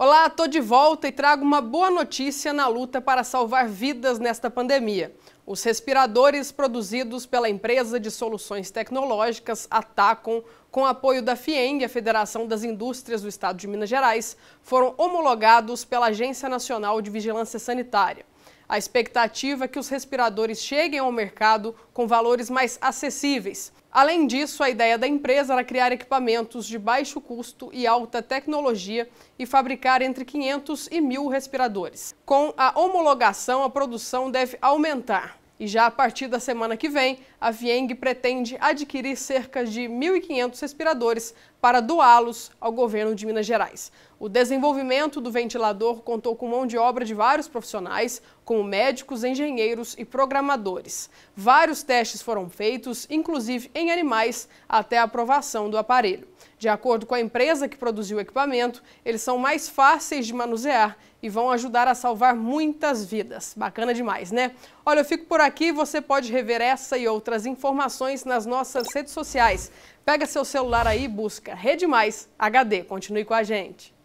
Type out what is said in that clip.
Olá, tô de volta e trago uma boa notícia na luta para salvar vidas nesta pandemia. Os respiradores produzidos pela empresa de soluções tecnológicas Atacom, com apoio da FIENG, a Federação das Indústrias do Estado de Minas Gerais, foram homologados pela Agência Nacional de Vigilância Sanitária. A expectativa é que os respiradores cheguem ao mercado com valores mais acessíveis. Além disso, a ideia da empresa era criar equipamentos de baixo custo e alta tecnologia e fabricar entre 500 e 1.000 respiradores. Com a homologação, a produção deve aumentar. E já a partir da semana que vem, a Vieng pretende adquirir cerca de 1.500 respiradores para doá-los ao governo de Minas Gerais. O desenvolvimento do ventilador contou com mão de obra de vários profissionais, como médicos, engenheiros e programadores. Vários testes foram feitos, inclusive em animais, até a aprovação do aparelho. De acordo com a empresa que produziu o equipamento, eles são mais fáceis de manusear e vão ajudar a salvar muitas vidas. Bacana demais, né? Olha, eu fico por aqui, você pode rever essa e outras outras informações nas nossas redes sociais. Pega seu celular aí e busca Rede Mais HD. Continue com a gente.